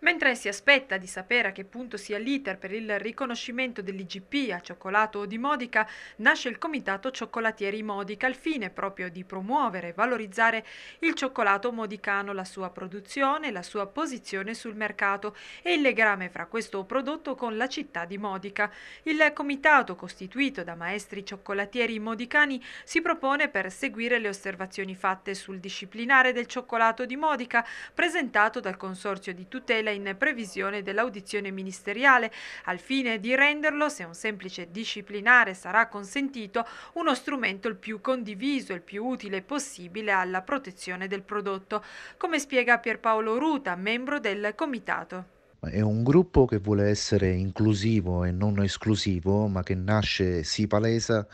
Mentre si aspetta di sapere a che punto sia l'iter per il riconoscimento dell'IGP a cioccolato o di Modica, nasce il Comitato Cioccolatieri Modica al fine proprio di promuovere e valorizzare il cioccolato modicano, la sua produzione, la sua posizione sul mercato e il legame fra questo prodotto con la città di Modica. Il comitato, costituito da maestri cioccolatieri modicani, si propone per seguire le osservazioni fatte sul disciplinare del cioccolato di Modica presentato dal Consorzio di tutela Cittadella in previsione dell'audizione ministeriale, al fine di renderlo, se un semplice disciplinare sarà consentito, uno strumento il più condiviso e il più utile possibile alla protezione del prodotto, come spiega Pierpaolo Ruta, membro del comitato è un gruppo che vuole essere inclusivo e non esclusivo, ma che nasce, si palesa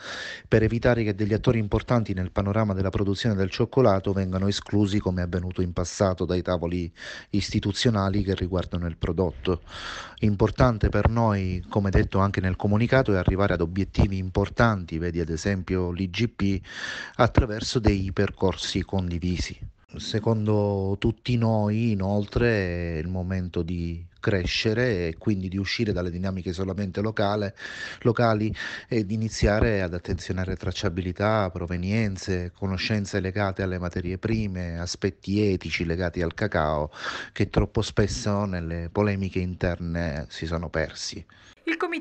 per evitare che degli attori importanti nel panorama della produzione del cioccolato vengano esclusi come è avvenuto in passato dai tavoli istituzionali che riguardano il prodotto. Importante per noi, come detto anche nel comunicato, è arrivare ad obiettivi importanti, vedi ad esempio l'IGP, attraverso dei percorsi condivisi. Secondo tutti noi, inoltre, è il momento di crescere e quindi di uscire dalle dinamiche solamente locale, locali e di iniziare ad attenzionare tracciabilità, provenienze, conoscenze legate alle materie prime, aspetti etici legati al cacao che troppo spesso nelle polemiche interne si sono persi.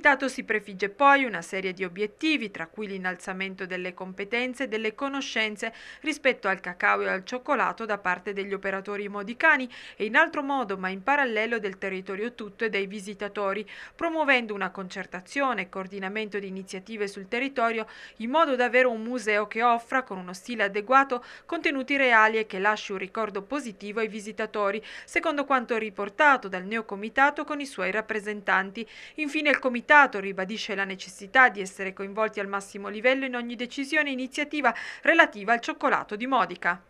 Comitato si prefigge poi una serie di obiettivi, tra cui l'innalzamento delle competenze e delle conoscenze rispetto al cacao e al cioccolato da parte degli operatori modicani e in altro modo, ma in parallelo, del territorio tutto e dei visitatori, promuovendo una concertazione e coordinamento di iniziative sul territorio in modo da avere un museo che offra, con uno stile adeguato, contenuti reali e che lasci un ricordo positivo ai visitatori, secondo quanto riportato dal neocomitato con i suoi rappresentanti. Infine il comitato Comitato ribadisce la necessità di essere coinvolti al massimo livello in ogni decisione e iniziativa relativa al cioccolato di Modica.